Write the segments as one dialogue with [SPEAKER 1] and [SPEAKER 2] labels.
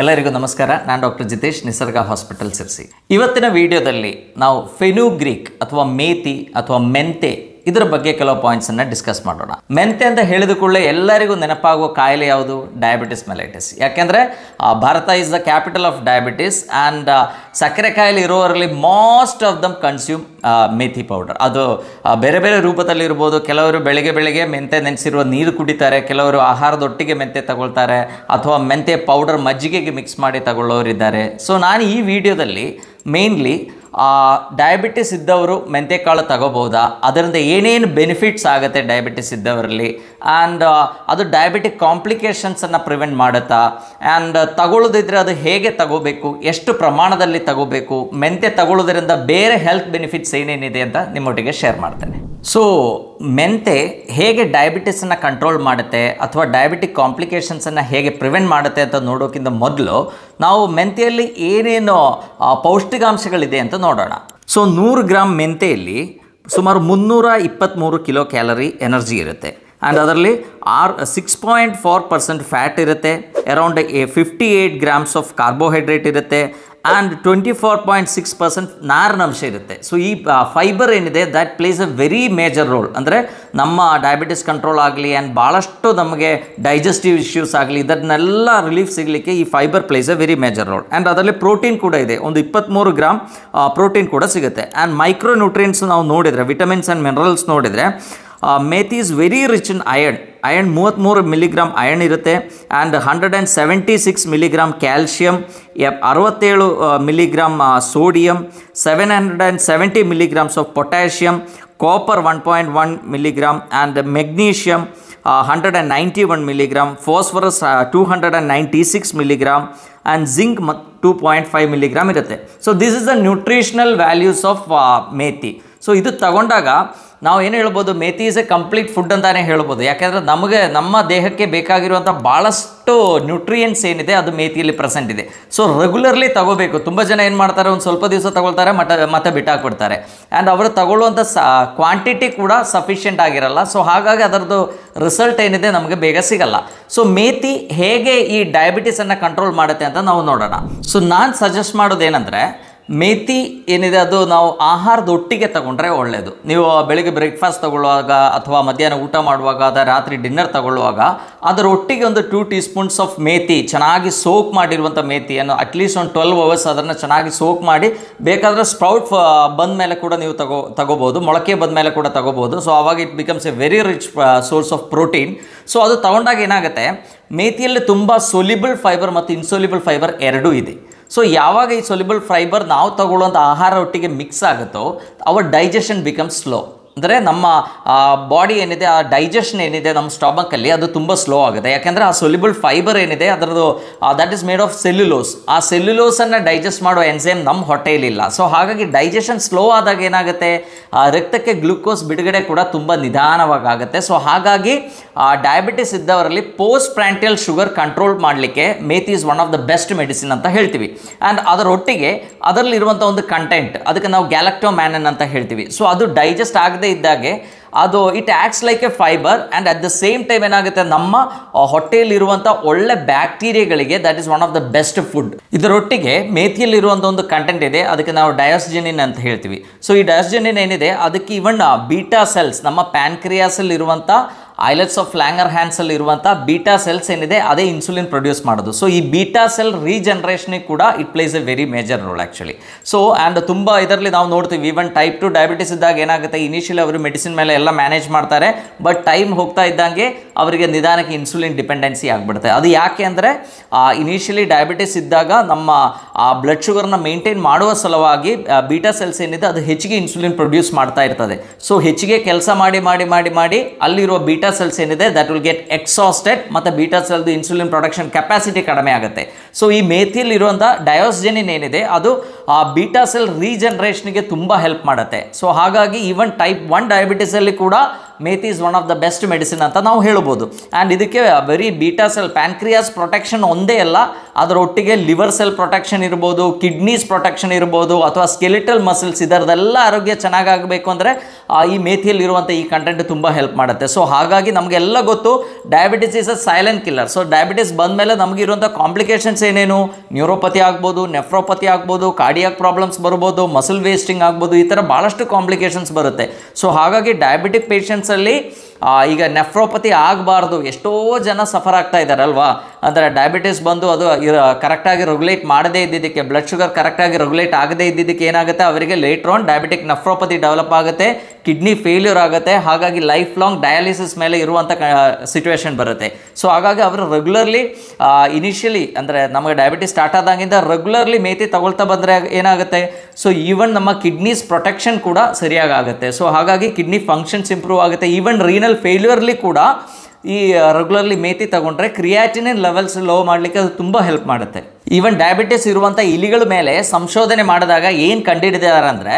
[SPEAKER 1] ಎಲ್ಲರಿಗೂ ನಮಸ್ಕಾರ ನಾನು ಡಾಕ್ಟರ್ ಜಿತೇಶ್ ನಿಸರ್ಗ ಹಾಸ್ಪಿಟಲ್ ಸಿರ್ಸಿ ಇವತ್ತಿನ ವಿಡಿಯೋದಲ್ಲಿ ನಾವು ಫೆನುಗ್ರೀಕ್ ಅಥವಾ ಮೇತಿ ಅಥವಾ ಮೆಂತೆ ಇದರ ಬಗ್ಗೆ ಕೆಲವು ಪಾಯಿಂಟ್ಸನ್ನು ಡಿಸ್ಕಸ್ ಮಾಡೋಣ ಮೆಂತೆ ಅಂತ ಹೇಳಿದ ಕೂಡಲೇ ಎಲ್ಲರಿಗೂ ನೆನಪಾಗುವ ಕಾಯಿಲೆ ಯಾವುದು ಡಯಾಬಿಟಿಸ್ ಮೆಲೈಟಿಸ್ ಯಾಕೆಂದರೆ Bharat is the capital of diabetes and ಸಕ್ಕರೆ ಕಾಯಿಲೆ ಇರೋರಲ್ಲಿ most of them consume methi powder ಅದು ಬೇರೆ ಬೇರೆ ರೂಪದಲ್ಲಿರ್ಬೋದು ಕೆಲವರು ಬೆಳಗ್ಗೆ ಬೆಳಿಗ್ಗೆ ಮೆಂತೆ ನೆನೆಸಿರುವ ನೀರು ಕುಡಿತಾರೆ ಕೆಲವರು ಆಹಾರದೊಟ್ಟಿಗೆ ಮೆಂತೆ ತಗೊಳ್ತಾರೆ ಅಥವಾ ಮೆಂತೆ ಪೌಡರ್ ಮಜ್ಜಿಗೆಗೆ ಮಿಕ್ಸ್ ಮಾಡಿ ತಗೊಳ್ಳೋರಿದ್ದಾರೆ ಸೊ ನಾನು ಈ ವಿಡಿಯೋದಲ್ಲಿ ಮೇನ್ಲಿ ಡಯಾಬಿಟಿಸ್ ಇದ್ದವರು ಕಾಳು ತಗೋಬೋದಾ ಅದರಿಂದ ಏನೇನು ಬೆನಿಫಿಟ್ಸ್ ಆಗುತ್ತೆ ಡಯಾಬಿಟಿಸ್ ಇದ್ದವರಲ್ಲಿ ಆ್ಯಂಡ್ ಅದು ಡಯಾಬಿಟಿಕ್ ಕಾಂಪ್ಲಿಕೇಶನ್ಸನ್ನು ಪ್ರಿವೆಂಟ್ ಮಾಡುತ್ತಾ ಆ್ಯಂಡ್ ತಗೊಳ್ಳೋದಿದ್ರೆ ಅದು ಹೇಗೆ ತಗೋಬೇಕು ಎಷ್ಟು ಪ್ರಮಾಣದಲ್ಲಿ ತಗೋಬೇಕು ಮೆಂತ್ಯ ತಗೊಳ್ಳೋದ್ರಿಂದ ಬೇರೆ ಹೆಲ್ತ್ ಬೆನಿಫಿಟ್ಸ್ ಏನೇನಿದೆ ಅಂತ ನಿಮ್ಮೊಟ್ಟಿಗೆ ಶೇರ್ ಮಾಡ್ತೇನೆ ಸೊ ಮೆಂತೆ ಹೇಗೆ ಡಯಾಬಿಟಿಸನ್ನು ಕಂಟ್ರೋಲ್ ಮಾಡುತ್ತೆ ಅಥವಾ ಡಯಾಬಿಟಿಕ್ ಕಾಂಪ್ಲಿಕೇಶನ್ಸನ್ನು ಹೇಗೆ ಪ್ರಿವೆಂಟ್ ಮಾಡುತ್ತೆ ಅಂತ ನೋಡೋಕ್ಕಿಂತ ಮೊದಲು ನಾವು ಮೆಂತೆಯಲ್ಲಿ ಏನೇನು ಪೌಷ್ಟಿಕಾಂಶಗಳಿದೆ ಅಂತ ನೋಡೋಣ ಸೊ ನೂರು ಗ್ರಾಮ್ ಮೆಂತೆಯಲ್ಲಿ ಸುಮಾರು ಮುನ್ನೂರ ಇಪ್ಪತ್ತ್ಮೂರು ಕಿಲೋ ಕ್ಯಾಲರಿ ಎನರ್ಜಿ ಇರುತ್ತೆ ಆ್ಯಂಡ್ ಅದರಲ್ಲಿ ಆರ್ six point four percent fat ಇರುತ್ತೆ around a fifty eight grams of carbohydrate ಇರುತ್ತೆ and twenty four point six percent ನಾರಿನ ಅಂಶ ಇರುತ್ತೆ ಸೊ ಈ ಫೈಬರ್ ಏನಿದೆ that plays a very major role ಅಂದರೆ ನಮ್ಮ ಡಯಾಬಿಟಿಸ್ ಕಂಟ್ರೋಲ್ ಆಗಲಿ ಆ್ಯಂಡ್ ಭಾಳಷ್ಟು ನಮಗೆ ಡೈಜೆಸ್ಟಿವ್ ಇಶ್ಯೂಸ್ ಆಗಲಿ ಇದನ್ನೆಲ್ಲ ರಿಲೀಫ್ ಸಿಗಲಿಕ್ಕೆ ಈ fibre plays a very major role and ಅದರಲ್ಲಿ ಪ್ರೋಟೀನ್ ಕೂಡ ಇದೆ ಒಂದು ಇಪ್ಪತ್ತ್ಮೂರು ಗ್ರಾಮ್ ಪ್ರೋಟೀನ್ ಕೂಡ ಸಿಗುತ್ತೆ ಆ್ಯಂಡ್ ಮೈಕ್ರೋ ನ್ಯೂಟ್ರಿಯೆಂಟ್ಸ್ ನಾವು ನೋಡಿದರೆ ವಿಟಮಿನ್ಸ್ ಆ್ಯಂಡ್ ಮಿನರಲ್ಸ್ ನೋಡಿದರೆ methi is very rich in iron iron ಮೂವತ್ತ್ಮೂರು ಮಿಲಿಗ್ರಾಮ್ ಅಯರ್ನ್ ಇರುತ್ತೆ and hundred and seventy six milligram calcium ಎಪ್ ಅರವತ್ತೇಳು milligram sodium seven hundred and seventy milligrams of potassium copper one point one milligram and magnesium hundred and ninety one milligram phosphorus two hundred and ninety six milligram and zinc ಮತ್ತು two point five milligram ಇರುತ್ತೆ so this is the nutritional values of methi so ಇದು ತಗೊಂಡಾಗ ನಾವು ಏನು ಹೇಳ್ಬೋದು methi is a complete food ಅಂತಲೇ ಹೇಳ್ಬೋದು ಯಾಕೆಂದರೆ ನಮಗೆ ನಮ್ಮ ದೇಹಕ್ಕೆ ಬೇಕಾಗಿರುವಂಥ ಭಾಳಷ್ಟು ನ್ಯೂಟ್ರಿಯೆಂಟ್ಸ್ ಏನಿದೆ ಅದು ಮೇತಿಯಲ್ಲಿ ಪ್ರೆಸೆಂಟ್ ಇದೆ ಸೊ ರೆಗ್ಯುಲರ್ಲಿ ತಗೋಬೇಕು ತುಂಬ ಜನ ಏನು ಮಾಡ್ತಾರೆ ಒಂದು ಸ್ವಲ್ಪ ದಿವಸ ತಗೊಳ್ತಾರೆ ಮತ್ತೆ ಮತ್ತೆ ಬಿಟ್ಟಾಕ್ಬಿಡ್ತಾರೆ ಆ್ಯಂಡ್ ಅವರು ತಗೊಳ್ಳುವಂಥ ಸ ಕ್ವಾಂಟಿಟಿ ಕೂಡ ಸಫಿಷಿಯೆಂಟ್ ಆಗಿರಲ್ಲ ಸೊ ಹಾಗಾಗಿ ಅದರದ್ದು ರಿಸಲ್ಟ್ ಏನಿದೆ ನಮಗೆ ಬೇಗ ಸಿಗಲ್ಲ ಸೊ ಮೇತಿ ಹೇಗೆ ಈ ಡಯಾಬಿಟಿಸನ್ನು ಕಂಟ್ರೋಲ್ ಮಾಡುತ್ತೆ ಅಂತ ನಾವು ನೋಡೋಣ ಸೊ ನಾನು ಸಜೆಸ್ಟ್ ಮಾಡೋದೇನೆಂದರೆ ಮೇಥಿ ಏನಿದೆ ಅದು ನಾವು ಆಹಾರದ ಒಟ್ಟಿಗೆ ತಗೊಂಡ್ರೆ ಒಳ್ಳೆಯದು ನೀವು ಬೆಳಿಗ್ಗೆ ಬ್ರೇಕ್ಫಾಸ್ಟ್ ತಗೊಳ್ಳುವಾಗ ಅಥವಾ ಮಧ್ಯಾಹ್ನ ಊಟ ಮಾಡುವಾಗ ಅಥವಾ ರಾತ್ರಿ ಡಿನ್ನರ್ ತಗೊಳ್ಳುವಾಗ ಅದರ ಒಟ್ಟಿಗೆ ಒಂದು two teaspoons of methi ಚೆನ್ನಾಗಿ ಸೋಕ್ ಮಾಡಿರುವಂಥ ಮೇಥಿಯನ್ನು ಅಟ್ಲೀಸ್ಟ್ ಒಂದು ಟ್ವೆಲ್ವ್ ಅವರ್ಸ್ ಅದನ್ನು ಚೆನ್ನಾಗಿ ಸೋಕ್ ಮಾಡಿ ಬೇಕಾದರೆ ಸ್ಪ್ರೌಟ್ ಬಂದ ಮೇಲೆ ಕೂಡ ನೀವು ತಗೋ ತಗೋಬೋದು ಮೊಳಕೆ ಬಂದ ಮೇಲೆ ಕೂಡ ತಗೋಬೋದು ಸೊ ಆವಾಗ it becomes a very rich source of protein so ಅದು ತಗೊಂಡಾಗ ಏನಾಗುತ್ತೆ ಮೇತಿಯಲ್ಲಿ ತುಂಬ ಸೊಲಿಬಲ್ ಫೈಬರ್ ಮತ್ತು ಇನ್ಸೊಲಿಬಲ್ ಫೈಬರ್ ಎರಡೂ ಇದೆ ಸೊ ಯಾವಾಗ ಈ ಸೊಲಿಬಲ್ ಫೈಬರ್ ನಾವು ತಗೊಳ್ಳೋಂಥ ಆಹಾರ ಒಟ್ಟಿಗೆ ಮಿಕ್ಸ್ ಆಗುತ್ತೋ ಅವರ್ ಡೈಜೆಷನ್ ಬಿಕಮ್ ಸ್ಲೋ ಅಂದರೆ ನಮ್ಮ ಬಾಡಿ ಏನಿದೆ ಆ ಡೈಜೆಷನ್ ಏನಿದೆ ನಮ್ಮ ಸ್ಟಾಮಕಲ್ಲಿ ಅದು ತುಂಬ ಸ್ಲೋ ಆಗುತ್ತೆ ಯಾಕೆಂದರೆ ಆ ಸೊಲಿಬಲ್ ಫೈಬರ್ ಏನಿದೆ ಅದರದ್ದು that is made of cellulose ಆ ಸೆಲ್ಯುಲೋಸನ್ನು ಡೈಜೆಸ್ಟ್ ಮಾಡೋ ಎನ್ಸೈಮ್ ನಮ್ಮ ಹೊಟ್ಟೆಯಲ್ಲಿಲ್ಲ ಸೊ ಹಾಗಾಗಿ ಡೈಜೆಷನ್ ಸ್ಲೋ ಆದಾಗ ಏನಾಗುತ್ತೆ ಆ ರಕ್ತಕ್ಕೆ ಗ್ಲುಕೋಸ್ ಬಿಡುಗಡೆ ಕೂಡ ತುಂಬ ನಿಧಾನವಾಗಿ ಆಗುತ್ತೆ ಸೊ ಹಾಗಾಗಿ ಡಯಾಬಿಟಿಸ್ ಇದ್ದವರಲ್ಲಿ ಪೋಸ್ಟ್ ಪ್ರಾಂಟಿಯಲ್ ಶುಗರ್ ಕಂಟ್ರೋಲ್ ಮಾಡಲಿಕ್ಕೆ methi is one of the best medicine ಅಂತ ಹೇಳ್ತೀವಿ ಆ್ಯಂಡ್ ಅದರೊಟ್ಟಿಗೆ ಅದರಲ್ಲಿರುವಂಥ ಒಂದು ಕಂಟೆಂಟ್ ಅದಕ್ಕೆ ನಾವು ಗ್ಯಾಲಕ್ಟೋ ಮ್ಯಾನನ್ ಅಂತ ಹೇಳ್ತೀವಿ ಸೊ ಅದು ಡೈಜೆಸ್ಟ್ ಆಗದೇ ಇದ್ದಾಗೆ ಅದು it acts like a fibre and at the same time ಏನಾಗುತ್ತೆ ನಮ್ಮ ಹೊಟ್ಟೆಯಲ್ಲಿರುವಂಥ ಒಳ್ಳೆ ಬ್ಯಾಕ್ಟೀರಿಯಾಗಳಿಗೆ that is one of the best food ಇದರೊಟ್ಟಿಗೆ ಮೇಥಿಯಲ್ಲಿರುವಂಥ ಒಂದು ಕಂಟೆಂಟ್ ಇದೆ ಅದಕ್ಕೆ ನಾವು ಡಯಾಸ್ಜೆನಿನ್ ಅಂತ ಹೇಳ್ತೀವಿ ಸೊ ಈ ಡಯಾಸ್ಜೆನಿನ್ ಏನಿದೆ ಅದಕ್ಕೆ ಇವನ್ ಬೀಟಾ ಸೆಲ್ಸ್ ನಮ್ಮ ಪ್ಯಾನ್ಕ್ರಿಯಾಸಲ್ಲಿರುವಂಥ ಐಲೆಟ್ಸ್ ಆಫ್ ಫ್ಲ್ಯಾಂಗರ್ ಹ್ಯಾಂಡ್ಸಲ್ಲಿ ಇರುವಂಥ ಬೀಟಾ ಸೆಲ್ಸ್ ಏನಿದೆ ಅದೇ ಇನ್ಸುಲಿನ್ ಪ್ರೊಡ್ಯೂಸ್ ಮಾಡೋದು ಸೊ ಈ ಬೀಟಾ ಸೆಲ್ ರೀಜನ್ರೇಷನಿಗೆ ಕೂಡ it plays a very major role actually so and ತುಂಬ ಇದರಲ್ಲಿ ನಾವು ನೋಡ್ತೀವಿ ಈವನ್ ಟೈಪ್ ಟು ಡಯಾಬಿಟಿಸ್ ಇದ್ದಾಗ ಏನಾಗುತ್ತೆ ಇನಿಷಿಯಲಿ ಅವರು ಮೆಡಿಸಿನ್ ಮೇಲೆ ಎಲ್ಲ ಮ್ಯಾನೇಜ್ ಮಾಡ್ತಾರೆ ಬಟ್ ಟೈಮ್ ಹೋಗ್ತಾ ಇದ್ದಂಗೆ ಅವರಿಗೆ ನಿಧಾನಕ್ಕೆ ಇನ್ಸುಲಿನ್ ಡಿಪೆಂಡೆನ್ಸಿ ಆಗಿಬಿಡುತ್ತೆ ಅದು ಯಾಕೆ ಅಂದರೆ ಇನಿಷಿಯಲಿ ಡಯಾಬಿಟಿಸ್ ಇದ್ದಾಗ ನಮ್ಮ ಆ ಬ್ಲಡ್ ಶುಗರ್ನ ಮೇಂಟೈನ್ ಮಾಡುವ ಸಲುವಾಗಿ ಬೀಟಾ ಸೆಲ್ಸ್ ಏನಿದೆ ಅದು ಹೆಚ್ಚಿಗೆ ಇನ್ಸುಲಿನ್ ಪ್ರೊಡ್ಯೂಸ್ ಮಾಡ್ತಾ ಇರ್ತದೆ ಸೊ ಹೆಚ್ಚಿಗೆ ಕೆಲಸ ಮಾಡಿ ಮಾಡಿ ಮಾಡಿ ಮಾಡಿ ಅಲ್ಲಿರುವ ಬೀಟಾ ಬೀಟಾ ಸೆಲ್ಸ್ ಏನಿದೆ ದಟ್ ವಿಲ್ ಗೆಟ್ ಎಕ್ಸಾಸ್ಟೆಡ್ ಮತ್ತು beta cell insulin production capacity ಕಡಿಮೆ ಆಗುತ್ತೆ ಸೊ ಈ ಮೇಥಿಯಲ್ಲಿ ಇರುವಂಥ ಡಯೋಸ್ಜೆನಿನ್ ಏನಿದೆ ಅದು ಆ ಬೀಟಾ ಸೆಲ್ ರೀಜನ್ರೇಷನ್ಗೆ ತುಂಬ ಹೆಲ್ಪ್ ಮಾಡುತ್ತೆ ಸೊ ಹಾಗಾಗಿ ಈವನ್ ಟೈಪ್ ಒನ್ ಡಯಾಬಿಟಿಸಲ್ಲಿ ಕೂಡ methi is one of the best medicine ಅಂತ ನಾವು ಹೇಳ್ಬೋದು ಆ್ಯಂಡ್ ಇದಕ್ಕೆ ಬರೀ ಬೀಟಾ ಸೆಲ್ ಪ್ಯಾನ್ಕ್ರಿಯಾಸ್ ಪ್ರೊಟೆಕ್ಷನ್ ಒಂದೇ ಅಲ್ಲ ಅದರೊಟ್ಟಿಗೆ ಲಿವರ್ ಸೆಲ್ ಪ್ರೊಟೆಕ್ಷನ್ ಇರ್ಬೋದು ಕಿಡ್ನೀಸ್ ಪ್ರೊಟೆಕ್ಷನ್ ಇರ್ಬೋದು ಅಥವಾ ಸ್ಕೆಲಿಟಲ್ ಮಸಲ್ಸ್ ಇದರದೆಲ್ಲ ಆರೋಗ್ಯ ಚೆನ್ನಾಗಾಗಬೇಕು ಅಂದರೆ ಈ ಮೇಥಿಯಲ್ಲಿರುವಂಥ ಈ ಕಂಟೆಂಟ್ ತುಂಬ ಹೆಲ್ಪ್ ಮಾಡುತ್ತೆ ಸೊ ಹಾಗಾಗಿ ನಮಗೆಲ್ಲ ಗೊತ್ತು diabetes is a silent killer so diabetes ಬಂದ ಮೇಲೆ ನಮಗಿರುವಂಥ ಕಾಂಪ್ಲಿಕೇಶನ್ಸ್ ಏನೇನು ನ್ಯೂರೋಪತಿ ಆಗ್ಬೋದು ನೆಫ್ರೋಪತಿ ಆಗ್ಬೋದು ಕಾರ್ಡಿಯಾಕ್ ಪ್ರಾಬ್ಲಮ್ಸ್ ಬರ್ಬೋದು ಮಸಲ್ ವೇಸ್ಟಿಂಗ್ ಆಗ್ಬೋದು ಈ ಥರ ಭಾಳಷ್ಟು ಕಾಂಪ್ಲಿಕೇಶನ್ಸ್ ಬರುತ್ತೆ ಸೊ ಹಾಗಾಗಿ ಡಯಾಬಿಟಿಕ್ ಪೇಷಂಟ್ಸ್ necessarily ಈಗ ನೆಫ್ರೋಪತಿ ಆಗಬಾರ್ದು ಎಷ್ಟೋ ಜನ ಸಫರ್ ಆಗ್ತಾ ಇದ್ದಾರಲ್ವಾ ಅಂದರೆ ಡಯಾಬಿಟಿಸ್ ಬಂದು ಅದು ಕರೆಕ್ಟಾಗಿ ರೆಗ್ಯುಲೇಟ್ ಮಾಡದೇ ಇದ್ದಿದ್ದಕ್ಕೆ ಬ್ಲಡ್ ಶುಗರ್ ಕರೆಕ್ಟಾಗಿ ರೆಗ್ಯುಲೇಟ್ ಆಗದೇ ಇದ್ದಿದ್ದಕ್ಕೆ ಏನಾಗುತ್ತೆ ಅವರಿಗೆ later on diabetic nephropathy develop ಆಗುತ್ತೆ ಕಿಡ್ನಿ ಫೇಲ್ಯೂರ್ ಆಗುತ್ತೆ ಹಾಗಾಗಿ ಲೈಫ್ ಲಾಂಗ್ ಡಯಾಲಿಸಿಸ್ ಮೇಲೆ ಇರುವಂಥ ಸಿಚುವೇಶನ್ ಬರುತ್ತೆ ಸೊ ಹಾಗಾಗಿ ಅವರು ರೆಗ್ಯುಲರ್ಲಿ ಇನಿಷಿಯಲಿ ಅಂದರೆ ನಮಗೆ ಡಯಾಬಿಟಿಸ್ ಸ್ಟಾರ್ಟ್ ಆದಾಗಿಂದ ರೆಗ್ಯುಲರ್ಲಿ ಮೇತಿ ತಗೊಳ್ತಾ ಬಂದರೆ ಏನಾಗುತ್ತೆ ಸೊ ಈವನ್ ನಮ್ಮ ಕಿಡ್ನೀಸ್ ಪ್ರೊಟೆಕ್ಷನ್ ಕೂಡ ಸರಿಯಾಗಿ ಆಗುತ್ತೆ ಸೊ ಹಾಗಾಗಿ ಕಿಡ್ನಿ ಫಂಕ್ಷನ್ಸ್ ಇಂಪ್ರೂವ್ ಆಗುತ್ತೆ ಈವನ್ ರೀನಲ್ ಫೇಲ್ಯರ್ಲಿ ಫೇಲ್ಯೂರ್ಲಿ ಕೂಡ ಈ ರೆಗ್ಯುಲರ್ಲಿ ಮೇತಿ ತಗೊಂಡ್ರೆ ಕ್ರಿಯಾಟಿನಿನ್ ಲೆವೆಲ್ಸ್ ಲೋ ಮಾಡಲಿಕ್ಕೆ ಅದು ತುಂಬ ಹೆಲ್ಪ್ ಮಾಡುತ್ತೆ ಈವನ್ ಡಯಾಬಿಟಿಸ್ ಇರುವಂಥ ಇಲಿಗಳ ಮೇಲೆ ಸಂಶೋಧನೆ ಮಾಡಿದಾಗ ಏನು ಕಂಡುಹಿಡಿದಾರೆ ಅಂದರೆ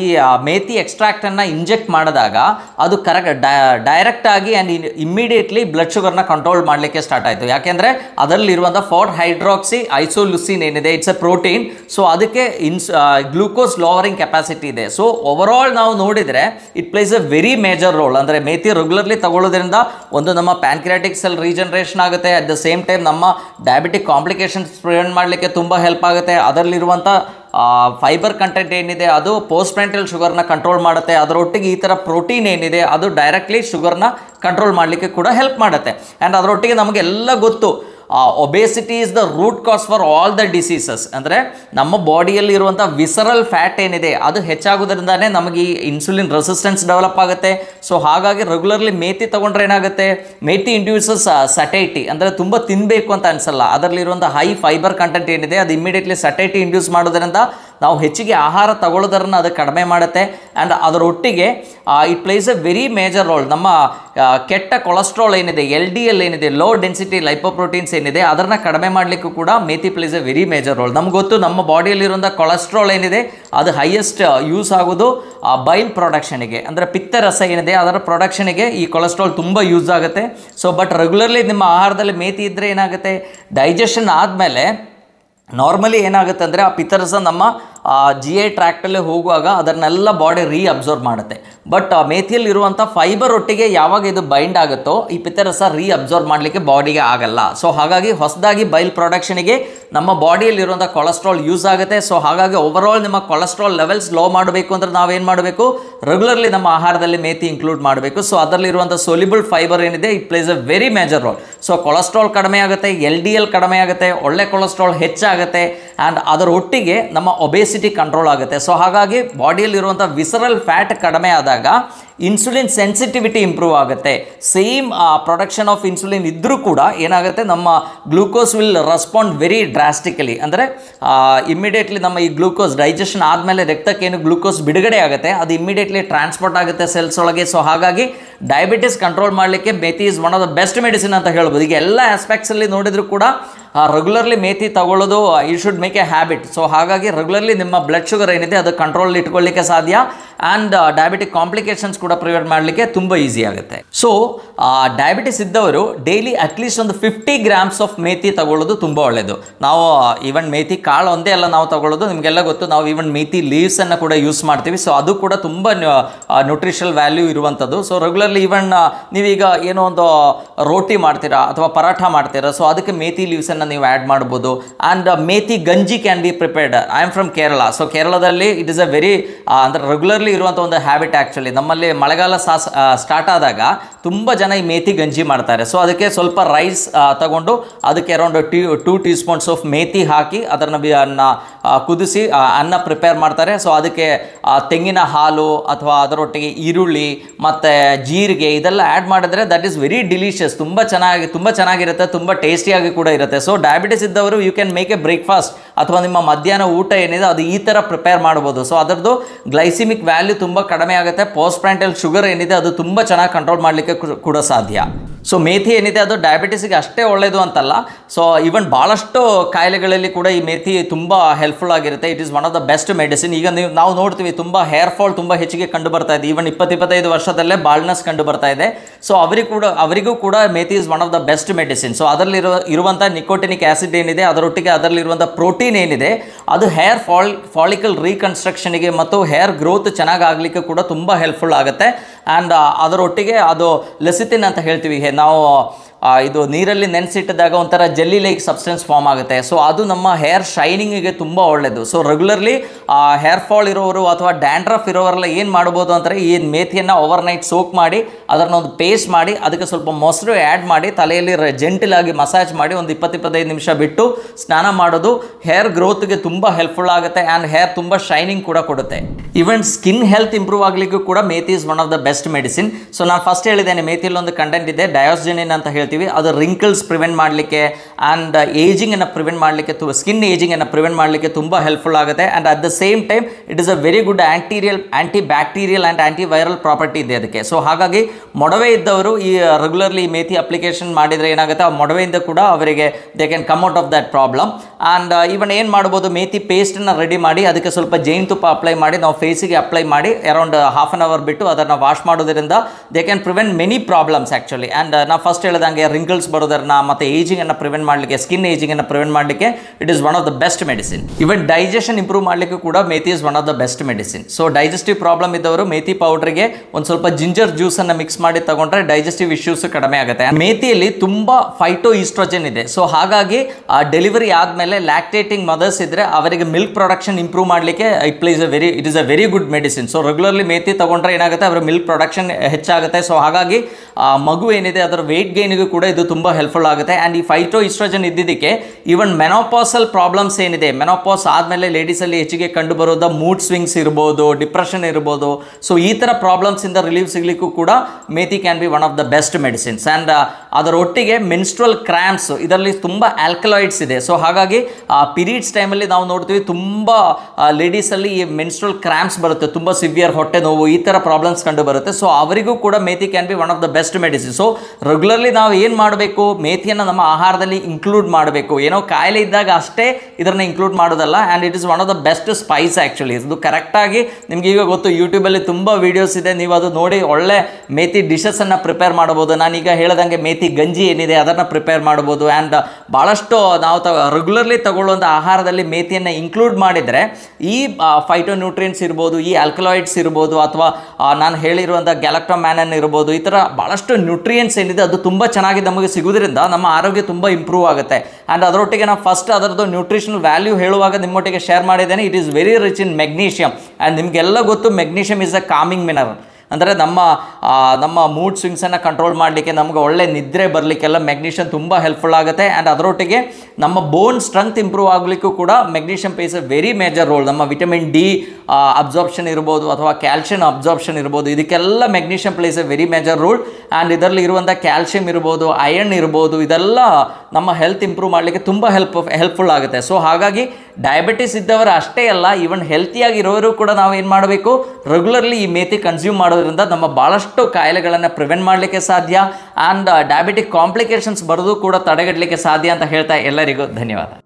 [SPEAKER 1] ಈ ಮೇತಿ ಎಕ್ಸ್ಟ್ರಾಕ್ಟನ್ನು ಇಂಜೆಕ್ಟ್ ಮಾಡಿದಾಗ ಅದು ಕರೆಕ್ಟ್ ಡೈರೆಕ್ಟಾಗಿ ಆ್ಯಂಡ್ ಇಮ್ಮಿಡಿಯೇಟ್ಲಿ ಬ್ಲಡ್ ಶುಗರ್ನ ಕಂಟ್ರೋಲ್ ಮಾಡಲಿಕ್ಕೆ ಸ್ಟಾರ್ಟ್ ಆಯಿತು ಯಾಕೆಂದರೆ ಅದರಲ್ಲಿರುವಂಥ ಫೋರ್ ಹೈಡ್ರಾಕ್ಸಿ ಐಸೋಲುಸಿನ್ ಏನಿದೆ ಇಟ್ಸ್ ಎ ಪ್ರೋಟೀನ್ ಸೊ ಅದಕ್ಕೆ ಇನ್ಸ್ ಗ್ಲೂಕೋಸ್ ಲೋವರಿಂಗ್ ಕೆಪಾಸಿಟಿ ಇದೆ ಸೊ ಆಲ್ ನಾವು ನೋಡಿದರೆ it plays a very major role ಅಂದರೆ ಮೇತಿ ರೆಗ್ಯುಲರ್ಲಿ ತಗೊಳ್ಳೋದ್ರಿಂದ ಒಂದು ನಮ್ಮ ಪ್ಯಾನ್ಕ್ರಿಯಾಟಿಕ್ ಸೆಲ್ ರೀಜನ್ರೇಷನ್ ಆಗುತ್ತೆ ಅಟ್ ದ ಸೇಮ್ ಟೈಮ್ ನಮ್ಮ ಡಯಾಬಿಟಿಕ್ ಕಾಂಪ್ಲಿಕೇಶನ್ಸ್ ಪ್ರಿವೆಂಟ್ ಮಾಡಲಿಕ್ಕೆ ತುಂಬ ಹೆಲ್ಪ್ ಆಗುತ್ತೆ ಅದರಲ್ಲಿರುವಂಥ ಫೈಬರ್ ಕಂಟೆಂಟ್ ಏನಿದೆ ಅದು ಪೋಸ್ಟ್ ಪ್ರೆಂಟಲ್ ಶುಗರ್ನ ಕಂಟ್ರೋಲ್ ಮಾಡುತ್ತೆ ಅದರೊಟ್ಟಿಗೆ ಈ ಥರ ಪ್ರೋಟೀನ್ ಏನಿದೆ ಅದು ಡೈರೆಕ್ಟ್ಲಿ ಶುಗರ್ನ ಕಂಟ್ರೋಲ್ ಮಾಡಲಿಕ್ಕೆ ಕೂಡ ಹೆಲ್ಪ್ ಮಾಡುತ್ತೆ ಆ್ಯಂಡ್ ಅದರೊಟ್ಟಿಗೆ ನಮಗೆಲ್ಲ ಗೊತ್ತು obesity is the root cause for all the diseases ಅಂದರೆ ನಮ್ಮ ಬಾಡಿಯಲ್ಲಿ ಇರುವಂಥ ವಿಸರಲ್ ಫ್ಯಾಟ್ ಏನಿದೆ ಅದು ಹೆಚ್ಚಾಗೋದ್ರಿಂದಾನೇ ನಮಗೆ ಈ ಇನ್ಸುಲಿನ್ ರೆಸಿಸ್ಟೆನ್ಸ್ ಡೆವಲಪ್ ಆಗುತ್ತೆ ಸೊ ಹಾಗಾಗಿ ರೆಗ್ಯುಲರ್ಲಿ ಮೇತಿ ತೊಗೊಂಡ್ರೆ ಏನಾಗುತ್ತೆ ಮೇತಿ ಇಂಡ್ಯೂಸಸ್ ಸಟೈಟಿ ಅಂದರೆ ತುಂಬ ತಿನ್ನಬೇಕು ಅಂತ ಅನಿಸಲ್ಲ ಅದರಲ್ಲಿರುವಂಥ ಹೈ ಫೈಬರ್ ಕಂಟೆಂಟ್ ಏನಿದೆ ಅದು ಇಮಿಡಿಯೇಟ್ಲಿ ಸಟೈಟಿ ಇಂಡ್ಯೂಸ್ ಮಾಡೋದ್ರಿಂದ ನಾವು ಹೆಚ್ಚಿಗೆ ಆಹಾರ ತಗೊಳ್ಳೋದ್ರನ್ನ ಅದು ಕಡಿಮೆ ಮಾಡುತ್ತೆ ಆ್ಯಂಡ್ ಅದರೊಟ್ಟಿಗೆ it plays a very major role ನಮ್ಮ ಕೆಟ್ಟ ಕೊಲೆಸ್ಟ್ರಾಲ್ ಏನಿದೆ ಎಲ್ ಡಿ ಎಲ್ ಏನಿದೆ ಲೋ ಡೆನ್ಸಿಟಿ ಲೈಪೋಪ್ರೋಟೀನ್ಸ್ ಏನಿದೆ ಅದನ್ನು ಕಡಿಮೆ ಮಾಡಲಿಕ್ಕೂ ಕೂಡ methi plays a very major role ನಮ್ಗೆ ಗೊತ್ತು ನಮ್ಮ ಬಾಡಿಯಲ್ಲಿರುವಂಥ ಕೊಲೆಸ್ಟ್ರಾಲ್ ಏನಿದೆ ಅದು ಹೈಯೆಸ್ಟ್ ಯೂಸ್ ಆಗೋದು ಬೈಲ್ ಪ್ರೊಡಕ್ಷನಿಗೆ ಅಂದರೆ ರಸ ಏನಿದೆ ಅದರ ಪ್ರೊಡಕ್ಷನಿಗೆ ಈ ಕೊಲೆಸ್ಟ್ರಾಲ್ ತುಂಬ ಯೂಸ್ ಆಗುತ್ತೆ ಸೊ ಬಟ್ ರೆಗ್ಯುಲರ್ಲಿ ನಿಮ್ಮ ಆಹಾರದಲ್ಲಿ ಮೇತಿ ಇದ್ದರೆ ಏನಾಗುತ್ತೆ ಡೈಜೆಷನ್ ಆದಮೇಲೆ ನಾರ್ಮಲಿ ಏನಾಗುತ್ತೆ ಅಂದರೆ ಆ ಪಿತರಸ ನಮ್ಮ ಜಿ ಎ ಟ್ರ್ಯಾಕ್ಟಲ್ಲಿ ಹೋಗುವಾಗ ಅದನ್ನೆಲ್ಲ ಬಾಡಿ ರೀ ಅಬ್ಸರ್ವ್ ಮಾಡುತ್ತೆ ಬಟ್ ಮೇಥಿಯಲ್ಲಿ ಇರುವಂಥ ಫೈಬರ್ ಒಟ್ಟಿಗೆ ಯಾವಾಗ ಇದು ಬೈಂಡ್ ಆಗುತ್ತೋ ಈ ಪಿತ್ತರಸ ರೀ ಅಬ್ಸರ್ವ್ ಮಾಡಲಿಕ್ಕೆ ಬಾಡಿಗೆ ಆಗಲ್ಲ ಸೊ ಹಾಗಾಗಿ ಹೊಸದಾಗಿ ಬೈಲ್ ಪ್ರೊಡಕ್ಷನಿಗೆ ನಮ್ಮ ಬಾಡಿಯಲ್ಲಿರುವಂಥ ಕೊಲೆಸ್ಟ್ರಾಲ್ ಯೂಸ್ ಆಗುತ್ತೆ ಸೊ ಹಾಗಾಗಿ ಆಲ್ ನಿಮ್ಮ ಕೊಲೆಸ್ಟ್ರಾಲ್ ಲೆವೆಲ್ಸ್ ಲೋ ಮಾಡಬೇಕು ಅಂದರೆ ನಾವೇನು ಮಾಡಬೇಕು ರೆಗ್ಯುಲರ್ಲಿ ನಮ್ಮ ಆಹಾರದಲ್ಲಿ ಮೇಥಿ ಇನ್ಕ್ಲೂಡ್ ಮಾಡಬೇಕು ಸೊ ಅದರಲ್ಲಿರುವಂಥ ಸೊಲಿಬಲ್ ಫೈಬರ್ ಏನಿದೆ it plays a very major role so cholesterol ಕಡಿಮೆ ಆಗುತ್ತೆ ಎಲ್ ಡಿ ಎಲ್ ಕಡಿಮೆ ಆಗುತ್ತೆ ಒಳ್ಳೆ ಕೊಲೆಸ್ಟ್ರಾಲ್ ಹೆಚ್ಚಾಗುತ್ತೆ ಆ್ಯಂಡ್ ಅದರ ಒಟ್ಟಿಗೆ ನಮ್ಮ ಒಬೇಸಿ ಒಬೆಸಿಟಿ ಕಂಟ್ರೋಲ್ ಆಗುತ್ತೆ ಸೊ ಹಾಗಾಗಿ ಬಾಡಿಯಲ್ಲಿರುವಂಥ ವಿಸರಲ್ ಫ್ಯಾಟ್ ಕಡಿಮೆ ಆದಾಗ ಇನ್ಸುಲಿನ್ ಸೆನ್ಸಿಟಿವಿಟಿ ಇಂಪ್ರೂವ್ ಆಗುತ್ತೆ ಸೇಮ್ ಪ್ರೊಡಕ್ಷನ್ ಆಫ್ ಇನ್ಸುಲಿನ್ ಇದ್ದರೂ ಕೂಡ ಏನಾಗುತ್ತೆ ನಮ್ಮ glucose will respond very drastically ಅಂದರೆ ಇಮ್ಮಿಡಿಯೇಟ್ಲಿ ನಮ್ಮ ಈ ಗ್ಲೂಕೋಸ್ ಡೈಜೆಷನ್ ಆದಮೇಲೆ ರಕ್ತಕ್ಕೇನು ಗ್ಲೂಕೋಸ್ ಬಿಡುಗಡೆ ಆಗುತ್ತೆ ಅದು ಇಮ್ಮಿಡಿಯೇಟ್ಲಿ ಟ್ರಾನ್ಸ್ಪೋರ್ಟ್ ಆಗುತ್ತೆ ಸೆಲ್ಸ್ ಒಳಗೆ ಸೊ ಹಾಗಾಗಿ ಡಯಾಬಿಟಿಸ್ ಕಂಟ್ರೋಲ್ ಮಾಡಲಿಕ್ಕೆ methi is one of the best medicine ಅಂತ ಹೇಳ್ಬೋದು ಈಗ ಎಲ್ಲ ಆಸ್ಪೆಕ್ಟ್ಸಲ್ಲಿ ನೋಡಿದರೂ ಕೂಡ ರೆಗ್ಯುಲರ್ಲಿ ಮೇತಿ ತಗೊಳ್ಳೋದು you should make a habit so ಹಾಗಾಗಿ ರೆಗ್ಯುಲರ್ಲಿ ನಿಮ್ಮ ಬ್ಲಡ್ ಶುಗರ್ ಏನಿದೆ ಅದು ಕಂಟ್ರೋಲ್ ಇಟ್ಕೊಳ್ಳಿಕ್ಕೆ ಸಾಧ್ಯ ಆ್ಯಂಡ್ ಡಯಾಬಿಟಿಕ್ ಕಾಂಪ್ಲಿಕೇಶನ್ಸ್ ಕೂಡ ಪ್ರಿವೆಂಟ್ ಮಾಡಲಿಕ್ಕೆ ತುಂಬ ಈಸಿ ಆಗುತ್ತೆ ಸೊ ಡಯಾಬಿಟಿಸ್ ಇದ್ದವರು ಡೈಲಿ ಅಟ್ಲೀಸ್ಟ್ ಒಂದು ಫಿಫ್ಟಿ ಗ್ರಾಮ್ಸ್ ಆಫ್ ಮೇತಿ ತಗೊಳ್ಳೋದು ತುಂಬ ಒಳ್ಳೆಯದು ನಾವು ಈವನ್ ಮೇತಿ ಕಾಳು ಒಂದೇ ಎಲ್ಲ ನಾವು ತಗೊಳ್ಳೋದು ನಿಮಗೆಲ್ಲ ಗೊತ್ತು ನಾವು ಈವನ್ ಮೇಥಿ ಲೀವ್ಸನ್ನು ಕೂಡ ಯೂಸ್ ಮಾಡ್ತೀವಿ ಸೊ ಅದು ಕೂಡ ತುಂಬ ನ್ಯೂಟ್ರಿಷಲ್ ವ್ಯಾಲ್ಯೂ ಇರುವಂಥದ್ದು ಸೊ ರೆಗ್ಯುಲರ್ಲಿ ಈವನ್ ನೀವೀಗ ಏನೋ ಒಂದು ರೋಟಿ ಮಾಡ್ತೀರಾ ಅಥವಾ ಪರಾಠ ಮಾಡ್ತೀರಾ ಸೊ ಅದಕ್ಕೆ ಮೇಥಿ ಲೀವ್ಸನ್ನು ನೀವು ಆ್ಯಡ್ ಮಾಡ್ಬೋದು and methi ganji can be prepared I am from Kerala so ಕೇರಳದಲ್ಲಿ ಇಟ್ ಇಸ್ ಅ ವೆರಿ ಅಂದರೆ ರೆಗ್ಯುಲರ್ಲಿ ಇರುವಂಥ ಒಂದು ಹ್ಯಾಬಿಟ್ ಆ್ಯಕ್ಚುಲಿ ನಮ್ಮಲ್ಲಿ ಮಳೆಗಾಲ ಸಾಸ್ ಸ್ಟಾರ್ಟ್ ಆದಾಗ ತುಂಬ ಜನ ಈ ಮೇತಿ ಗಂಜಿ ಮಾಡ್ತಾರೆ ಸೊ ಅದಕ್ಕೆ ಸ್ವಲ್ಪ ರೈಸ್ ತಗೊಂಡು ಅದಕ್ಕೆ around tea two teaspoons of methi ಹಾಕಿ ಅದನ್ನು ಕುದಿಸಿ ಅನ್ನ ಪ್ರಿಪೇರ್ ಮಾಡ್ತಾರೆ ಸೊ ಅದಕ್ಕೆ ತೆಂಗಿನ ಹಾಲು ಅಥವಾ ಅದರೊಟ್ಟಿಗೆ ಈರುಳ್ಳಿ ಮತ್ತು ಜೀರಿಗೆ ಇದೆಲ್ಲ ಆ್ಯಡ್ ಮಾಡಿದ್ರೆ ದಟ್ ಈಸ್ ವೆರಿ ಡಿಲಿಷಿಯಸ್ ತುಂಬ ಚೆನ್ನಾಗಿ ತುಂಬ ಚೆನ್ನಾಗಿರುತ್ತೆ ತುಂಬ ಟೇಸ್ಟಿಯಾಗಿ ಕೂಡ ಇರುತ್ತೆ ಸೊ ಡಯಾಬಿಟಿಸ್ ಇದ್ದವರು you can make a breakfast ಅಥವಾ ನಿಮ್ಮ ಮಧ್ಯಾಹ್ನ ಊಟ ಏನಿದೆ ಅದು ಈ ಥರ ಪ್ರಿಪೇರ್ ಮಾಡ್ಬೋದು ಸೊ ಅದರದ್ದು ಗ್ಲೈಸಿಮಿಕ್ ವ್ಯಾಲ್ಯೂ ತುಂಬ ಕಡಿಮೆ ಆಗುತ್ತೆ ಪೋಸ್ಟ್ ಪ್ಯಾಂಟ್ ಶುಗರ್ ಏನಿದೆ ಅದು ತುಂಬಾ ಚೆನ್ನಾಗಿ ಕಂಟ್ರೋಲ್ ಮಾಡಲಿಕ್ಕೆ ಕೂಡ ಸಾಧ್ಯ ಸೊ ಮೇಥಿ ಏನಿದೆ ಅದು ಡಯಾಬಿಟಿಸಿಗೆ ಅಷ್ಟೇ ಒಳ್ಳೆಯದು ಅಂತಲ್ಲ ಸೊ ಈವನ್ ಭಾಳಷ್ಟು ಕಾಯಿಲೆಗಳಲ್ಲಿ ಕೂಡ ಈ ಮೇಥಿ ತುಂಬ ಹೆಲ್ಪ್ಫುಲ್ ಆಗಿರುತ್ತೆ it is one of the best medicine ಈಗ ನೀವು ನಾವು ನೋಡ್ತೀವಿ ತುಂಬ ಹೇರ್ ಫಾಲ್ ತುಂಬ ಹೆಚ್ಚಿಗೆ ಕಂಡು ಬರ್ತಾ ಇದೆ ಈವನ್ ಇಪ್ಪತ್ತಿಪ್ಪತ್ತೈದು ವರ್ಷದಲ್ಲೇ ಬಾಲ್ನೆಸ್ ಕಂಡು ಬರ್ತಾ ಇದೆ ಸೊ ಅವರಿಗೂ ಕೂಡ ಅವರಿಗೂ ಕೂಡ methi is one of the best medicine so ಅದರಲ್ಲಿರೋ ಇರುವಂಥ ನಿಕೋಟಿನಿಕ್ ಆ್ಯಸಿಡ್ ಏನಿದೆ ಅದರೊಟ್ಟಿಗೆ ಅದರಲ್ಲಿರುವಂಥ ಪ್ರೋಟೀನ್ ಏನಿದೆ ಅದು ಹೇರ್ ಫಾಲ್ ಫಾಲಿಕಲ್ ರೀಕನ್ಸ್ಟ್ರಕ್ಷನ್ಗೆ ಮತ್ತು ಹೇರ್ ಗ್ರೋತ್ ಚೆನ್ನಾಗಾಗಲಿಕ್ಕೆ ಕೂಡ ತುಂಬ ಹೆಲ್ಪ್ಫುಲ್ ಆಗುತ್ತೆ ಆ್ಯಂಡ್ ಅದರೊಟ್ಟಿಗೆ ಅದು ಲಸಿತಿನ್ ಅಂತ ಹೇಳ್ತೀವಿ 那哦。ಇದು ನೀರಲ್ಲಿ ನೆನೆಸಿಟ್ಟಿದಾಗ ಒಂಥರ ಜಲ್ಲಿ ಲೈಕ್ ಸಬ್ಸ್ಟೆನ್ಸ್ ಫಾರ್ಮ್ ಆಗುತ್ತೆ ಸೊ ಅದು ನಮ್ಮ ಹೇರ್ ಶೈನಿಂಗಿಗೆ ತುಂಬ ಒಳ್ಳೆಯದು ಸೊ ರೆಗ್ಯುಲರ್ಲಿ ಹೇರ್ ಫಾಲ್ ಇರೋರು ಅಥವಾ ಡ್ಯಾಂಡ್ರಫ್ ಇರೋರೆಲ್ಲ ಏನು ಮಾಡ್ಬೋದು ಅಂದರೆ ಈ ಮೇಥಿಯನ್ನು ಓವರ್ನೈಟ್ ಸೋಕ್ ಮಾಡಿ ಒಂದು ಪೇಸ್ಟ್ ಮಾಡಿ ಅದಕ್ಕೆ ಸ್ವಲ್ಪ ಮೊಸರು ಆ್ಯಡ್ ಮಾಡಿ ತಲೆಯಲ್ಲಿ ಜೆಂಟಲಾಗಿ ಮಸಾಜ್ ಮಾಡಿ ಒಂದು ಇಪ್ಪತ್ತಿಪ್ಪತ್ತೈದು ನಿಮಿಷ ಬಿಟ್ಟು ಸ್ನಾನ ಮಾಡೋದು ಹೇರ್ ಗ್ರೋತ್ಗೆ ತುಂಬ ಹೆಲ್ಪ್ಫುಲ್ ಆಗುತ್ತೆ ಆ್ಯಂಡ್ ಹೇರ್ ತುಂಬ ಶೈನಿಂಗ್ ಕೂಡ ಕೊಡುತ್ತೆ ಈವನ್ ಸ್ಕಿನ್ ಹೆಲ್ತ್ ಇಂಪ್ರೂವ್ ಆಗಲಿಕ್ಕೂ ಕೂಡ methi is one of the best medicine so ನಾನು ಫಸ್ಟ್ ಹೇಳಿದ್ದೇನೆ ಮೇಥಿಯಲ್ಲಿ ಒಂದು ಕಂಟೆಂಟ್ ಇದೆ ಡಯೋಸ್ಜಿನಿನ್ ಅಂತ ಹೇಳ್ತೀವಿ ಅದು ರಿಂಕಲ್ಸ್ ಪ್ರಿವೆಂಟ್ ಮಾಡಲಿಕ್ಕೆ ಆ್ಯಂಡ್ ಏಜಿಂಗನ್ನು ಪ್ರಿವೆಂಟ್ ಮಾಡಲಿಕ್ಕೆ ತು ಸ್ಕಿನ್ ಏಜಿಂಗನ್ನು ಪ್ರಿವೆಂಟ್ ಮಾಡಲಿಕ್ಕೆ ತುಂಬಾ ಹೆಲ್ಪ್ಫುಲ್ ಆಗುತ್ತೆ and at the same time it is a very good ಆ್ಯಂಟೀರಿಯಲ್ anti bacterial and anti viral property ಇದೆ ಅದಕ್ಕೆ ಸೊ ಹಾಗಾಗಿ ಮೊಡವೆ ಇದ್ದವರು ಈ ರೆಗ್ಯುಲರ್ಲಿ uh, ಮೇಥಿ ಅಪ್ಲಿಕೇಶನ್ ಮಾಡಿದರೆ ಏನಾಗುತ್ತೆ ಆ ಮೊಡವೆಯಿಂದ ಕೂಡ ಅವರಿಗೆ they can come out of that problem and even ಏನು ಮಾಡ್ಬೋದು ಮೇಥಿ ಪೇಸ್ಟನ್ನು ರೆಡಿ ಮಾಡಿ ಅದಕ್ಕೆ ಸ್ವಲ್ಪ ಜೇನುತುಪ್ಪ ಅಪ್ಲೈ ಮಾಡಿ ನಾವು ಫೇಸಿಗೆ ಅಪ್ಲೈ ಮಾಡಿ ಅರೌಂಡ್ ಹಾಫ್ ಆನ್ ಅವರ್ ಬಿಟ್ಟು ಅದನ್ನು ವಾಶ್ ಮಾಡೋದ್ರಿಂದ they can prevent many problems actually and ನಾವು ಫಸ್ಟ್ ಹೇಳ್ದಂಗೆ ರಿಂಕಲ್ಸ್ ಬರೋದನ್ನ ಏಜಿಂಗ್ ಅನ್ನ ಪ್ರಿವೆಂಟ್ ಮಾಡಲಿಕ್ಕೆ ಸ್ಕಿನ್ ಏಜಿಂಗ್ ಅನ್ನ ಪ್ರಿವೆಂಟ್ ಮಾಡಲಿಕ್ಕೆ it is one of the best medicine even digestion improve ಮಾಡ್ಲಿಕ್ಕೆ ಕೂಡ methi is one of the best medicine so digestive problem ಇದ್ದವರು ಮೇಥಿ ಪೌಡ್ರಿಗೆ ಒಂದು ಸ್ವಲ್ಪ ಜಿಂಜರ್ ಅನ್ನ ಮಿಕ್ಸ್ ಮಾಡಿ ತಗೊಂಡ್ರೆ ಡೈಜೆಸ್ಟಿವ್ ಇಶ್ಯೂಸ್ ಕಡಿಮೆ ಆಗುತ್ತೆ ಮೇಥಿಯಲ್ಲಿ ತುಂಬಾ ಫೈಟೋ ಈಸ್ಟ್ರೋಜನ್ ಇದೆ ಸೊ ಹಾಗಾಗಿ ಆ ಡೆಲಿವರಿ ಆದಮೇಲೆ ಲ್ಯಾಕ್ಟೇಟಿಂಗ್ ಮದರ್ಸ್ ಇದ್ರೆ ಅವರಿಗೆ ಮಿಲ್ಕ್ ಪ್ರೊಡಕ್ಷನ್ ಇಂಪ್ರೂವ್ ಮಾಡಲಿಕ್ಕೆ it plays a very it is a very good medicine so regularly methi ತಗೊಂಡ್ರೆ ಏನಾಗುತ್ತೆ ಅವರ ಮಿಲ್ಕ್ ಪ್ರೊಡಕ್ಷನ್ ಹೆಚ್ಚಾಗುತ್ತೆ ಸೊ ಹಾಗಾಗಿ ಮಗು ಏನಿದೆ ಅದರ ವೇಟ್ ಗೇನ್ ಕೂಡ ಇದು ತುಂಬ ಹೆಲ್ಪ್ಫುಲ್ ಆಗುತ್ತೆ ಆ್ಯಂಡ್ ಈ ಫೈಟೋ ಇಸ್ಟ್ರೋಜನ್ ಇದ್ದಿದ್ದಕ್ಕೆ ಈವನ್ ಮೆನೋಪಾಸಲ್ ಪ್ರಾಬ್ಲಮ್ಸ್ ಏನಿದೆ ಮೆನೋಪಾಸ್ ಆದಮೇಲೆ ಲೇಡೀಸಲ್ಲಿ ಹೆಚ್ಚಿಗೆ ಕಂಡುಬರೋದ ಮೂಡ್ ಸ್ವಿಂಗ್ಸ್ ಇರ್ಬೋದು ಡಿಪ್ರೆಷನ್ ಇರ್ಬೋದು ಸೊ ಈ ಥರ ಪ್ರಾಬ್ಲಮ್ಸಿಂದ ರಿಲೀಫ್ ಸಿಗಲಿಕ್ಕೂ ಕೂಡ methi can be one of the best medicines and ಅದರ ಒಟ್ಟಿಗೆ ಮೆನ್ಸ್ಟ್ರಲ್ ಕ್ರ್ಯಾಂಪ್ಸ್ ಇದರಲ್ಲಿ ತುಂಬ ಆಲ್ಕಲಾಯ್ಡ್ಸ್ ಇದೆ ಸೊ ಹಾಗಾಗಿ ಆ ಪಿರಿಯಡ್ಸ್ ಟೈಮಲ್ಲಿ ನಾವು ನೋಡ್ತೀವಿ ತುಂಬ ಲೇಡೀಸಲ್ಲಿ ಈ ಮೆನ್ಸ್ಟ್ರಲ್ ಕ್ರ್ಯಾಂಪ್ಸ್ ಬರುತ್ತೆ ತುಂಬ ಸಿವಿಯರ್ ಹೊಟ್ಟೆ ನೋವು ಈ ಥರ ಪ್ರಾಬ್ಲಮ್ಸ್ ಕಂಡು ಬರುತ್ತೆ ಸೊ ಅವರಿಗೂ ಕೂಡ methi can be one of the best medicine so regularly ನಾವು ಏನು ಮಾಡಬೇಕು ಮೇಥಿಯನ್ನು ನಮ್ಮ ಆಹಾರದಲ್ಲಿ ಇನ್ಕ್ಲೂಡ್ ಮಾಡಬೇಕು ಏನೋ ಕಾಯಿಲೆ ಇದ್ದಾಗ ಅಷ್ಟೇ ಇದನ್ನು ಇನ್ಕ್ಲೂಡ್ ಮಾಡೋದಲ್ಲ and it is one of the best spice actually ಇದು ಕರೆಕ್ಟಾಗಿ ನಿಮಗೆ ಈಗ ಗೊತ್ತು ಯೂಟ್ಯೂಬಲ್ಲಿ ತುಂಬ ವೀಡಿಯೋಸ್ ಇದೆ ನೀವು ಅದು ನೋಡಿ ಒಳ್ಳೆ ಮೇಥಿ ಡಿಶಸನ್ನು ಪ್ರಿಪೇರ್ ಮಾಡ್ಬೋದು ನಾನೀಗ ಹೇಳ್ದಂಗೆ ಮೇಥಿ ಗಂಜಿ ಏನಿದೆ ಅದನ್ನು ಪ್ರಿಪೇರ್ ಮಾಡ್ಬೋದು ಆ್ಯಂಡ್ ಭಾಳಷ್ಟು ನಾವು ತ ರೆಗ್ಯುಲರ್ಲಿ ತಗೊಳ್ಳುವಂಥ ಆಹಾರದಲ್ಲಿ ಮೇಥಿಯನ್ನು ಇನ್ಕ್ಲೂಡ್ ಮಾಡಿದರೆ ಈ ಫೈಟೋ ನ್ಯೂಟ್ರಿಯೆಂಟ್ಸ್ ಇರ್ಬೋದು ಈ ಆಲ್ಕಲಾಯ್ಡ್ಸ್ ಇರ್ಬೋದು ಅಥವಾ ನಾನು ಹೇಳಿರುವಂಥ ಗ್ಯಾಲಕ್ಟೋಮ್ಯಾನನ್ ಇರ್ಬೋದು ಈ ಥರ ಭಾಳಷ್ಟು ನ್ಯೂಟ್ರಿಯೆಂಟ್ಸ್ ಏನಿದೆ ಅದು ತುಂಬ ಚೆನ್ನಾಗಿ ಚೆನ್ನಾಗಿ ನಮಗೆ ಸಿಗೋದ್ರಿಂದ ನಮ್ಮ ಆರೋಗ್ಯ ತುಂಬ ಇಂಪ್ರೂವ್ ಆಗುತ್ತೆ ಆ್ಯಂಡ್ ಅದರೊಟ್ಟಿಗೆ ನಾನು ಫಸ್ಟ್ ಅದರದ್ದು ನ್ಯೂಟ್ರಿಷನಲ್ ವ್ಯಾಲ್ಯೂ ಹೇಳುವಾಗ ನಿಮ್ಮೊಟ್ಟಿಗೆ ಶೇರ್ ಮಾಡಿದ್ದೇನೆ it is very rich in magnesium and ನಿಮಗೆಲ್ಲ ಗೊತ್ತು magnesium is a calming mineral ಅಂದರೆ ನಮ್ಮ ನಮ್ಮ ಮೂಡ್ ಸ್ವಿಂಗ್ಸನ್ನು ಕಂಟ್ರೋಲ್ ಮಾಡಲಿಕ್ಕೆ ನಮಗೆ ಒಳ್ಳೆ ನಿದ್ರೆ ಬರಲಿಕ್ಕೆಲ್ಲ ಮೆಗ್ನೀಷಿಯಮ್ ತುಂಬ ಹೆಲ್ಪ್ಫುಲ್ ಆಗುತ್ತೆ ಆ್ಯಂಡ್ ಅದರೊಟ್ಟಿಗೆ ನಮ್ಮ ಬೋನ್ ಸ್ಟ್ರೆಂತ್ ಇಂಪ್ರೂವ್ ಆಗಲಿಕ್ಕೂ ಕೂಡ magnesium plays a very major role ನಮ್ಮ ವಿಟಮಿನ್ ಡಿ ಅಬ್ಸಾರ್ಪ್ಷನ್ ಇರ್ಬೋದು ಅಥವಾ ಕ್ಯಾಲ್ಸಿಯಂ ಅಬ್ಸಾರ್ಪ್ಷನ್ ಇರ್ಬೋದು ಇದಕ್ಕೆಲ್ಲ magnesium plays a very major role and ಇದರಲ್ಲಿ ಇರುವಂಥ ಕ್ಯಾಲ್ಸಿಯಂ ಇರ್ಬೋದು ಐರನ್ ಇರ್ಬೋದು ಇದೆಲ್ಲ ನಮ್ಮ ಹೆಲ್ತ್ ಇಂಪ್ರೂವ್ ಮಾಡಲಿಕ್ಕೆ ತುಂಬ ಹೆಲ್ಪ್ ಹೆಲ್ಪ್ಫುಲ್ ಆಗುತ್ತೆ ಸೊ ಹಾಗಾಗಿ ಡಯಾಬಿಟಿಸ್ ಇದ್ದವರು ಅಷ್ಟೇ ಅಲ್ಲ ಈವನ್ ಹೆಲ್ತಿಯಾಗಿರೋರು ಕೂಡ ನಾವು ಏನು ಮಾಡಬೇಕು ರೆಗ್ಯುಲರ್ಲಿ ಈ ಮೇತಿ ಕನ್ಸ್ಯೂಮ್ ಮಾಡೋದ್ರಿಂದ ನಮ್ಮ ಭಾಳಷ್ಟು ಕಾಯಿಲೆಗಳನ್ನು ಪ್ರಿವೆಂಟ್ ಮಾಡಲಿಕ್ಕೆ ಸಾಧ್ಯ ಆ್ಯಂಡ್ ಡಯಾಬಿಟಿಕ್ ಕಾಂಪ್ಲಿಕೇಶನ್ಸ್ ಬರೋದು ಕೂಡ ತಡೆಗಟ್ಟಲಿಕ್ಕೆ ಸಾಧ್ಯ ಅಂತ ಹೇಳ್ತಾ ಎಲ್ಲರಿಗೂ ಧನ್ಯವಾದ